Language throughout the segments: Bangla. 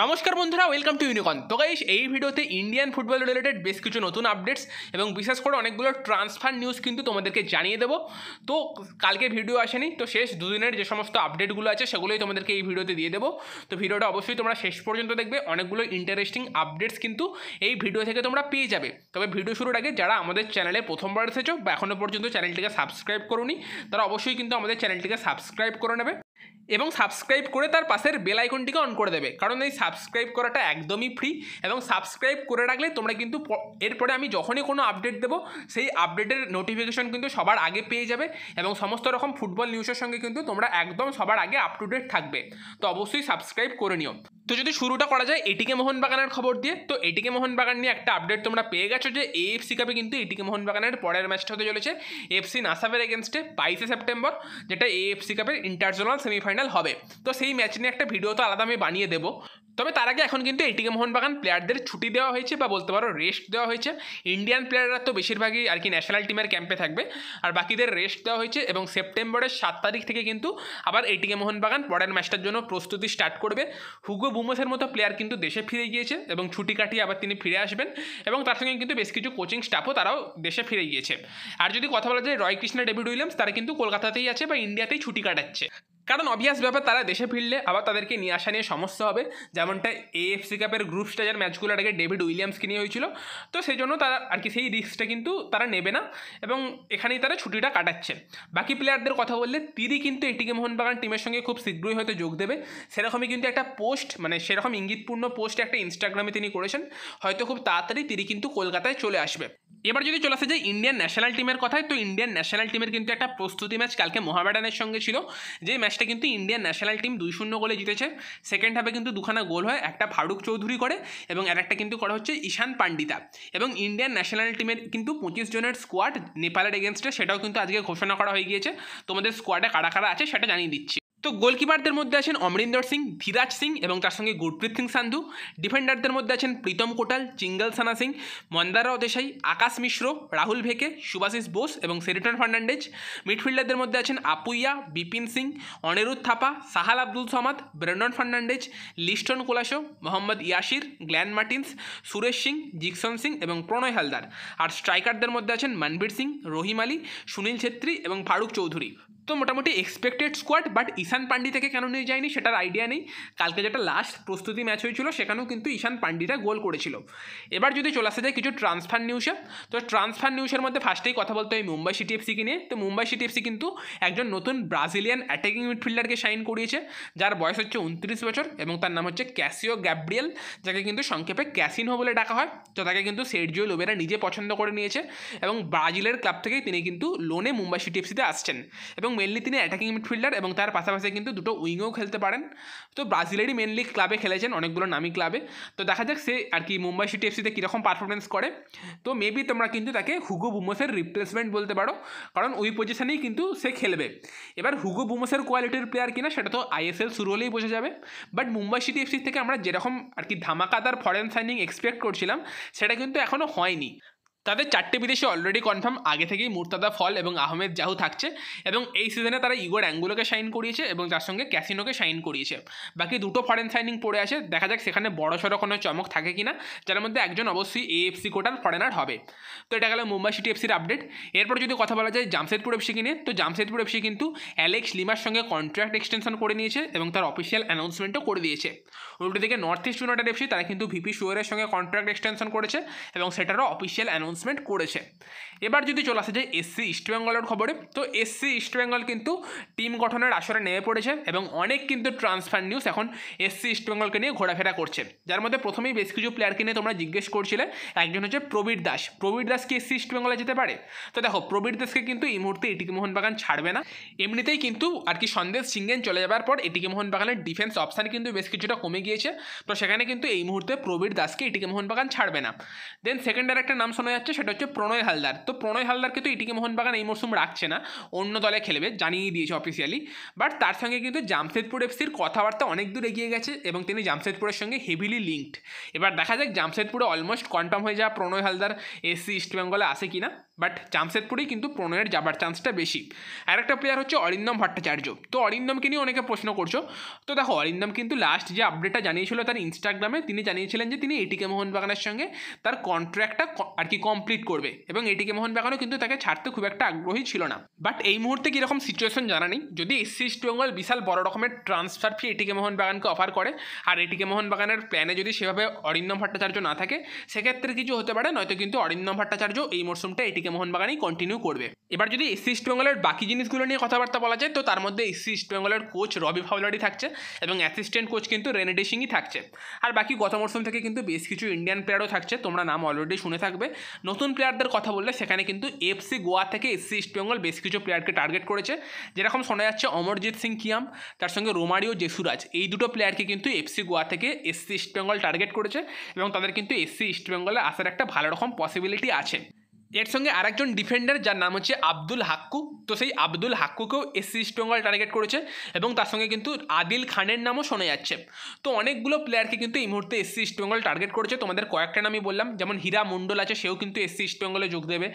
নমস্কার বন্ধুরা ওয়েলকাম টু ইউনিকন তো গাইস এই ভিডিওতে ইন্ডিয়ান ফুটবল রিলেটেড বেশ কিছু নতুন আপডেটস এবং বিশেষ করে অনেকগুলো ট্রান্সফার নিউজ কিন্তু তোমাদেরকে জানিয়ে দেবো তো কালকে ভিডিও আসেনি তো শেষ দুদিনের যে সমস্ত আপডেটগুলো আছে সেগুলোই তোমাদেরকে এই ভিডিওতে দিয়ে দেবো তো ভিডিওটা অবশ্যই তোমরা শেষ পর্যন্ত দেখবে অনেকগুলো ইন্টারেস্টিং আপডেটস কিন্তু এই ভিডিও থেকে তোমরা পেয়ে যাবে তবে ভিডিও শুরুর আগে যারা আমাদের চ্যানেলে প্রথমবার এসেছো বা এখনও পর্যন্ত চ্যানেলটিকে সাবস্ক্রাইব করোনি তারা অবশ্যই কিন্তু আমাদের চ্যানেলটিকে সাবস্ক্রাইব করে নেবে এবং সাবস্ক্রাইব করে তার পাশের বেল আইকনটিকে অন করে দেবে কারণ এই সাবস্ক্রাইব করাটা একদমই ফ্রি এবং সাবস্ক্রাইব করে রাখলে তোমরা কিন্তু এরপরে আমি যখনই কোনো আপডেট দেবো সেই আপডেটের নোটিফিকেশন কিন্তু সবার আগে পেয়ে যাবে এবং সমস্ত রকম ফুটবল নিউজের সঙ্গে কিন্তু তোমরা একদম সবার আগে আপ টু ডেট থাকবে তো অবশ্যই সাবস্ক্রাইব করে নিও তো যদি শুরুটা করা যায় এটিকে মোহনবাগানের খবর দিয়ে তো এটিকে মোহনবাগান নিয়ে একটা আপডেট তোমরা পেয়ে গেছো যে এএফসি কাপে কিন্তু এটিকে মোহনবাগানের পরের ম্যাচটা হতে চলেছে এফসি নাসাফের এগেনস্টে বাইশে সেপ্টেম্বর যেটা এএফসি কাপের ইন্টারজোনাল সেমিফাইনাল হবে তো সেই ম্যাচ নিয়ে একটা ভিডিও তো আলাদা আমি বানিয়ে দেবো তবে তার আগে এখন কিন্তু এটিকে মোহনবাগান প্লেয়ারদের ছুটি দেওয়া হয়েছে বা বলতে পারো রেস্ট দেওয়া হয়েছে ইন্ডিয়ান প্লেয়াররা তো বেশিরভাগই আর কি ন্যাশনাল টিমের ক্যাম্পে থাকবে আর বাকিদের রেস্ট দেওয়া হয়েছে এবং সেপ্টেম্বরের সাত তারিখ থেকে কিন্তু আবার এটিকে মোহনবাগান পরের ম্যাচটার জন্য প্রস্তুতি স্টার্ট করবে হুগো বুমোসের মতো প্লেয়ার কিন্তু দেশে ফিরে গিয়েছে এবং ছুটি কাটিয়ে আবার তিনি ফিরে আসবেন এবং তার সঙ্গে কিন্তু বেশ কিছু কোচিং স্টাফও তারাও দেশে ফিরে গিয়েছে আর যদি কথা বলা যায় রয় কৃষ্ণা ডেভিড উইলিয়ামস তারা কিন্তু কলকাতাতেই আছে বা ইন্ডিয়াতেই ছুটি কাটাচ্ছে কারণ অবভিয়াস ব্যাপার তারা দেশে ফিরলে আবার তাদেরকে নিয়ে আসা নিয়ে সমস্যা হবে যেমনটা এএফসি কাপের গ্রুপ স্টেজের ম্যাচগুলোর আগে ডেভিড উইলিয়ামসকে নিয়ে হয়েছিল তো সেই জন্য তারা আর কি সেই রিস্কটা কিন্তু তারা নেবে না এবং এখানেই তারা ছুটিটা কাটাচ্ছে বাকি প্লেয়ারদের কথা বললে তিনি কিন্তু এটিকে মোহনবাগান টিমের সঙ্গে খুব শীঘ্রই হয়তো যোগ দেবে সেরকমই কিন্তু একটা পোস্ট মানে সেরকম ইঙ্গিতপূর্ণ পোস্ট একটা ইনস্টাগ্রামে তিনি করেছেন হয়তো খুব তাড়াতাড়ি তিনি কিন্তু কলকাতায় চলে আসবে এবার যদি চলে আসে যে ইন্ডিয়ান ন্যাশনাল টিমের কথায় তো ইন্ডিয়ান ন্যাশনাল টিমের কিন্তু একটা প্রস্তুতি ম্যাচ কালকে মোহামেডানের সঙ্গে ছিল যে ম্যাচ ম্যাচটা কিন্তু ইন্ডিয়ান ন্যাশনাল টিম দুই শূন্য গোলে জিতেছে সেকেন্ড হাফে কিন্তু দুখানা গোল হয় একটা ফারুক চৌধুরী করে এবং আর একটা কিন্তু করা হচ্ছে ঈশান পান্ডিতা এবং ইন্ডিয়ান ন্যাশনাল টিমের কিন্তু পঁচিশ জনের স্কোয়াড নেপালের এগেনস্টে সেটাও কিন্তু আজকে ঘোষণা করা হয়ে গিয়েছে তোমাদের স্কোয়াডে কারা কারা আছে সেটা জানিয়ে দিচ্ছি তো গোলকিপারদের মধ্যে আছেন অমরিন্দর সিং ধীরাজ সিং এবং তার সঙ্গে গুরপ্রীত সিং সান্ধু ডিফেন্ডারদের মধ্যে আছেন প্রীতম কোটাল চিঙ্গল সানা সিং মন্দারা দেশাই আকাশ মিশ্র রাহুল ভেকে সুভাশিস বোস এবং সেরিটন ফার্নান্ডেজ মিডফিল্ডারদের মধ্যে আছেন আপুইয়া বিপিন সিং অনিরুদ্ধ থাপা সাহাল আব্দুল সমাদ ব্রেন্ডন ফার্নান্ডেজ লিস্টন কোলাসো মোহাম্মদ ইয়াসির গ্ল্যান মার্টিন্স সুরেশ সিং জিকসন সিং এবং প্রণয় হালদার আর স্ট্রাইকারদের মধ্যে আছেন মনবীর সিং রহিম আলী সুনীল ছেত্রী এবং ফারুক চৌধুরী তো মোটামুটি expected squad but Ishan Pandita থেকে কেন নিয়ে যায়নি সেটার আইডিয়া নেই কালকে যেটা লাস্ট প্রস্তুতি ম্যাচ হয়েছিল সেখানেও কিন্তু ঈশান পান্ডিরা গোল করেছিল এবার যদি চলে আসা যায় কিছু ট্রান্সফার নিউজে তো ট্রান্সফার নিউজের মধ্যে ফার্স্টেই কথা বলতে হয় মুম্বাই সিটি এফসিকে নিয়ে তো মুম্বাই সিটি এফসি কিন্তু একজন নতুন ব্রাজিলিয়ান অ্যাটাকিং মিডফিল্ডারকে সাইন করিয়েছে যার বয়স হচ্ছে উনত্রিশ বছর এবং তার নাম হচ্ছে ক্যাসিও গ্যাব্রিয়েল যাকে কিন্তু সংক্ষেপে ক্যাসিনো বলে ডাকা হয় তো তাকে কিন্তু সের্জিও লোবেরা নিজে পছন্দ করে নিয়েছে এবং ব্রাজিলের ক্লাব থেকেই তিনি কিন্তু লোনে মুম্বাই সিটি এফসিতে আসছেন এবং মেনলি তিনি অ্যাটাকিং মিডফিল্ডার এবং তার পাশাপাশি কিন্তু দুটো উইংও খেলতে পারেন তো ব্রাজিলেরই মেনলি ক্লাবে খেলেছেন অনেকগুলো নামি ক্লাবে তো দেখা যাক সে আর কি মুম্বাই সিটি এফসিতে কীরকম পারফরমেন্স করে তো মেবি তোমরা কিন্তু তাকে হুগো বুমোসের রিপ্লেসমেন্ট বলতে পারো কারণ ওই পজিশনেই কিন্তু সে খেলবে এবার হুগো বুমোসের কোয়ালিটির প্লেয়ার কিনা সেটা তো আইএসএল শুরু হলেই বোঝা যাবে বাট মুম্বাই সিটি এফসি থেকে আমরা যেরকম আর কি ধামাকাদার ফরেন সাইনিং এক্সপেক্ট করছিলাম সেটা কিন্তু এখনও হয়নি তাদের চারটে বিদেশি অলরেডি কনফার্ম আগে থেকেই মুর্তাদা ফল এবং আহমেদ জাহু থাকছে এবং এই সিজনে তারা ইগোর অ্যাঙ্গুলোকে সাইন করিয়েছে এবং তার সঙ্গে ক্যাসিনোকে সাইন করিয়েছে বাকি দুটো ফরেন সাইনিং পড়ে আছে দেখা যাক সেখানে বড়সড় কোনো চমক থাকে কিনা যার মধ্যে একজন অবশ্যই এএফসি কোটার ফরেনার হবে তো এটা গেল মুম্বাই সিটি এফসির আপডেট এরপর যদি কথা বলা যায় জামশেদপুর এফসি কিনে তো জামশেদপুর এফসি কিন্তু অ্যালেক্স লিমার সঙ্গে কন্ট্রাক্ট এক্সটেনশন করে নিয়েছে এবং তার অফিসিয়াল অ্যানাউন্সমেন্টও করে দিয়েছে উল্টো দিকে নর্থ ইস্ট ইউনাইটেড এফসি তারা কিন্তু ভিপি সুয়ারের সঙ্গে কন্ট্রাক্ট এক্সটেনশন করেছে এবং সেটারও অফিসিয়াল অ্যানাউন্স অ্যানাউন্সমেন্ট করেছে এবার যদি চলে আসা যায় এসসি ইস্টবেঙ্গলের খবরে তো এসসি ইস্টবেঙ্গল কিন্তু টিম গঠনের আসরে নেমে পড়েছে এবং অনেক কিন্তু ট্রান্সফার নিউজ এখন এসসি ইস্টবেঙ্গলকে নিয়ে ঘোরাফেরা করছে যার মধ্যে প্রথমেই বেশ কিছু প্লেয়ারকে নিয়ে তোমরা জিজ্ঞেস করছিলে একজন হচ্ছে প্রবীর দাস প্রবীর দাস কি এসসি ইস্টবেঙ্গলে যেতে পারে তো দেখো প্রবীর দাসকে কিন্তু এই মুহূর্তে এটিকে মোহনবাগান ছাড়বে না এমনিতেই কিন্তু আর কি সন্দেশ সিঙ্গেন চলে যাবার পর এটিকে মোহনবাগানের ডিফেন্স অপশান কিন্তু বেশ কিছুটা কমে গিয়েছে তো সেখানে কিন্তু এই মুহূর্তে প্রবীর দাসকে এটিকে মোহনবাগান ছাড়বে না দেন সেকেন্ডের একটা নাম শোনা যাচ্ছে সেটা হচ্ছে প্রণয় হালদার তো প্রণয় হালদারকে তো এটিকে মোহনবাগান এই মরশুম রাখছে না অন্য দলে খেলবে জানিয়ে দিয়েছে অফিসিয়ালি বাট তার সঙ্গে কিন্তু জামশেদপুর এফসির কথাবার্তা অনেক দূর এগিয়ে গেছে এবং তিনি জামশেদপুরের সঙ্গে হেভিলি লিঙ্কড এবার দেখা যাক জামশেদপুরে অলমোস্ট কনফার্ম হয়ে যাওয়া প্রণয় হালদার এসসি ইস্টবেঙ্গলে আসে কি না বাট পরেই কিন্তু প্রণয়ের যাবার চান্সটা বেশি আর একটা প্লেয়ার হচ্ছে অরিন্দম ভট্টাচার্য তো অরিন্দমকে নিয়ে অনেকে প্রশ্ন করছো তো দেখো অরিন্দম কিন্তু লাস্ট যে আপডেটটা জানিয়েছিল তার ইনস্টাগ্রামে তিনি জানিয়েছিলেন যে তিনি এটিকে মোহনবাগানের সঙ্গে তার কন্ট্র্যাক্টটা আর কি কমপ্লিট করবে এবং এটিকে মোহনবাগানও কিন্তু তাকে ছাড়তে খুব একটা আগ্রহী ছিল না বাট এই মুহূর্তে কীরকম সিচুয়েশন জানা নেই যদি এসসি ইস্ট বেঙ্গল বিশাল বড় রকমের ট্রান্সফার ফি এটিকে মোহনবাগানকে অফার করে আর এটিকে মোহনবাগানের প্ল্যানে যদি সেভাবে অরিন্দম ভট্টাচার্য না থাকে সেক্ষেত্রে কিছু হতে পারে নয়তো কিন্তু অরিন্দম ভট্টাচার্য এই মরশুমটা এটি এটিকে মোহনবাগানই কন্টিনিউ করবে এবার যদি এসসি ইস্টবেঙ্গলের বাকি জিনিসগুলো নিয়ে কথাবার্তা বলা যায় তো তার মধ্যে এসসি ইস্টবেঙ্গলের কোচ রবি ভাওলারি থাকছে এবং অ্যাসিস্ট্যান্ট কোচ কিন্তু রেনেডি সিংই থাকছে আর বাকি গত মরশুম থেকে কিন্তু বেশ কিছু ইন্ডিয়ান প্লেয়ারও থাকছে তোমরা নাম অলরেডি শুনে থাকবে নতুন প্লেয়ারদের কথা বললে সেখানে কিন্তু এফসি গোয়া থেকে এসসি ইস্টবেঙ্গল বেশ কিছু প্লেয়ারকে টার্গেট করেছে যেরকম শোনা যাচ্ছে অমরজিৎ সিং কিয়াম তার সঙ্গে রোমারিও জেসুরাজ এই দুটো প্লেয়ারকে কিন্তু এফসি গোয়া থেকে এসসি ইস্টবেঙ্গল টার্গেট করেছে এবং তাদের কিন্তু এসসি ইস্টবেঙ্গলে আসার একটা ভালো রকম পসিবিলিটি আছে এর সঙ্গে আরেকজন ডিফেন্ডার যার নাম হচ্ছে আব্দুল হাক্কু তো সেই আব্দুল হাক্কুকেও এসসি স্টোঙ্গল টার্গেট করেছে এবং তার সঙ্গে কিন্তু আদিল খানের নামও শোনা যাচ্ছে তো অনেকগুলো প্লেয়ারকে কিন্তু এই মুহূর্তে এসসি ইস্টবেঙ্গল টার্গেট করেছে তোমাদের কয়েকটা নামই বললাম যেমন হীরা মণ্ডল আছে সেও কিন্তু এসসি ইস্টবেঙ্গলে যোগ দেবে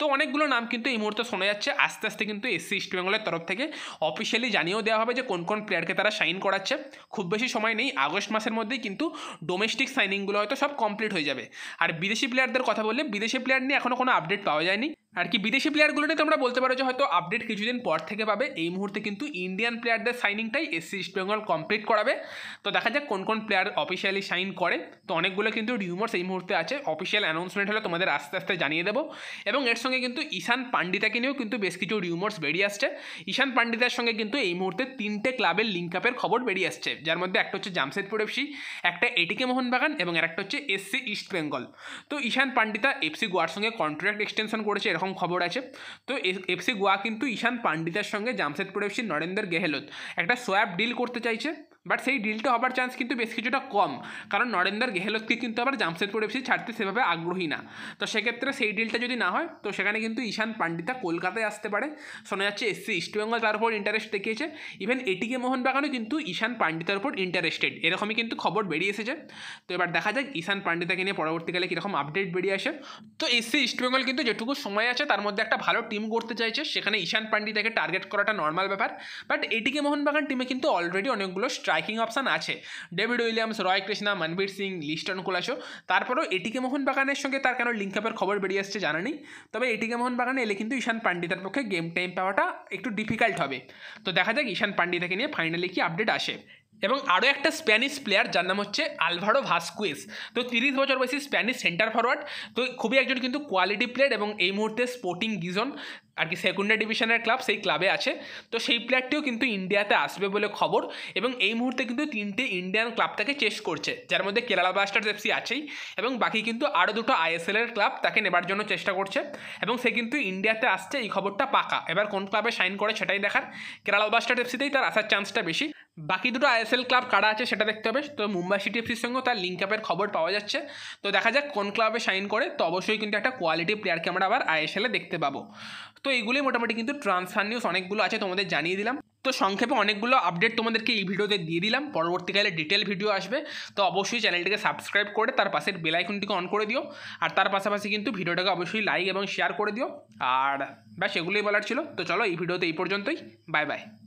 তো অনেকগুলো নাম কিন্তু এই মুহূর্তে শোনা যাচ্ছে আস্তে আস্তে কিন্তু এসসি ইস্টবেঙ্গলের তরফ থেকে অফিসিয়ালি জানিয়েও দেওয়া হবে যে কোন কোন প্লেয়ারকে তারা সাইন করাচ্ছে খুব বেশি সময় নেই আগস্ট মাসের মধ্যেই কিন্তু ডোমেস্টিক সাইনিংগুলো হয়তো সব কমপ্লিট হয়ে যাবে আর বিদেশি প্লেয়ারদের কথা বললে বিদেশি প্লেয়ার নিয়ে এখনও नो अपडेट পাওয়া যায়নি আর কি বিদেশি প্লেয়ারগুলো নিয়ে তোমরা বলতে পারো যে হয়তো আপডেট কিছুদিন পর থেকে পাবে এই মুহূর্তে কিন্তু ইন্ডিয়ান প্লেয়ারদের সাইনিংটাই এসসি ইস্ট বেঙ্গল কমপ্লিট করাবে তো দেখা যাক কোন কোন প্লেয়ার অফিসিয়ালি সাইন করে তো অনেকগুলো কিন্তু রিউমার্স এই মুহূর্তে আছে অফিসিয়াল অ্যানাউন্সমেন্ট হলে তোমাদের আস্তে আস্তে জানিয়ে দেবো এবং এর সঙ্গে কিন্তু ঈশান পান্ডিতাকে নিয়েও কিন্তু বেশ কিছু রিউমার্স বেরিয়ে আসছে ঈশান পান্ডিতার সঙ্গে কিন্তু এই মুহূর্তে তিনটে ক্লাবের লিঙ্ক আপের খবর বেরিয়ে আসছে যার মধ্যে একটা হচ্ছে জামশেদপুর এফসি একটা এটিকে মোহনবাগান এবং একটা হচ্ছে এসসি ইস্ট বেঙ্গল তো ঈশান পান্ডিতা এফসি গোয়ার সঙ্গে কন্ট্রাক্ট এক্সটেনশন করেছে এরকম খবর আছে তো এফসি গোয়া কিন্তু ঈশান পান্ডিতার সঙ্গে জামশেদপুর এফসি নরেন্দ্র গেহলত একটা সোয়াব ডিল করতে চাইছে বাট সেই ডিলটা হবার চান্স কিন্তু বেশ কিছুটা কম কারণ নরেন্দ্র গেহলতকে কিন্তু আবার জামশেদপুর এফসি ছাড়তে সেভাবে আগ্রহী না তো সেক্ষেত্রে সেই ডিলটা যদি না হয় তো সেখানে কিন্তু ঈশান পান্ডিতা কলকাতায় আসতে পারে শোনা যাচ্ছে এসসি ইস্টবেঙ্গল তার উপর ইন্টারেস্ট দেখিয়েছে ইভেন এটিকে মোহনবাগানও কিন্তু ঈশান পান্ডিতার উপর ইন্টারেস্টেড এরকমই কিন্তু খবর বেরিয়ে এসেছে তো এবার দেখা যাক ঈশান পান্ডিতাকে নিয়ে পরবর্তীকালে কীরকম আপডেট বেরিয়ে আসে তো এসসি ইস্টবেঙ্গল কিন্তু যেটুকু সময় আছে তার মধ্যে একটা ভালো টিম করতে চাইছে সেখানে ঈশান পান্ডিতাকে টার্গেট করাটা নর্মাল ব্যাপার বাট এটিকে মোহনবাগান টিমে কিন্তু অলরেডি অনেকগুলো স্ট্রা স্ট্রাইকিং অপশান আছে David Williams Roy Krishna Manvir Singh Liston Colaco তারপরেও এটিকে মোহনবাগানের সঙ্গে তার কেন লিঙ্ক আপের খবর বেরিয়ে আসছে জানা নেই তবে এটিকে মোহনবাগানে এলে কিন্তু ঈশান পান্ডিতার পক্ষে গেম টাইম পাওয়াটা একটু ডিফিকাল্ট হবে তো দেখা যাক ঈশান পান্ডিতাকে নিয়ে ফাইনালি কি আপডেট আসে এবং আরও একটা স্প্যানিশ প্লেয়ার যার নাম হচ্ছে আলভারো ভাস্কুয়েস তো তিরিশ বছর বয়সী স্প্যানিশ সেন্টার ফরওয়ার্ড তো খুবই একজন কিন্তু কোয়ালিটি প্লেয়ার এবং এই মুহূর্তে স্পোর্টিং গিজন আর কি সেকেন্ডারি ডিভিশনের ক্লাব সেই ক্লাবে আছে তো সেই প্লেয়ারটিও কিন্তু ইন্ডিয়াতে আসবে বলে খবর এবং এই মুহূর্তে কিন্তু তিনটে ইন্ডিয়ান ক্লাব তাকে চেস করছে যার মধ্যে কেরালা ব্লাস্টার্স এফসি আছেই এবং বাকি কিন্তু আরও দুটো আইএসএলের ক্লাব তাকে নেবার জন্য চেষ্টা করছে এবং সে কিন্তু ইন্ডিয়াতে আসছে এই খবরটা পাকা এবার কোন ক্লাবে সাইন করে সেটাই দেখার কেরালা ব্লাস্টার্স এফসিতেই তার আসার চান্সটা বেশি বাকি দুটো আইএসএল ক্লাব কারা আছে সেটা দেখতে হবে তো মুম্বাই সিটি এফসির সঙ্গেও তার লিঙ্ক আপের খবর পাওয়া যাচ্ছে তো দেখা যাক কোন ক্লাবে সাইন করে তো অবশ্যই কিন্তু একটা কোয়ালিটি প্লেয়ারকে আমরা আবার আইএসএলে দেখতে পাবো তো এইগুলি মোটামুটি কিন্তু ট্রান্সফার নিউজ অনেকগুলো আছে তোমাদের জানিয়ে দিলাম তো সংক্ষেপে অনেকগুলো আপডেট তোমাদেরকে এই ভিডিওতে দিয়ে দিলাম পরবর্তীকালে ডিটেল ভিডিও আসবে তো অবশ্যই চ্যানেলটিকে সাবস্ক্রাইব করে তার পাশের বেলাইকনটিকে অন করে দিও আর তার পাশাপাশি কিন্তু ভিডিওটাকে অবশ্যই লাইক এবং শেয়ার করে দিও আর ব্যাস এগুলোই বলার ছিল তো চলো এই ভিডিওতে এই পর্যন্তই বাই বাই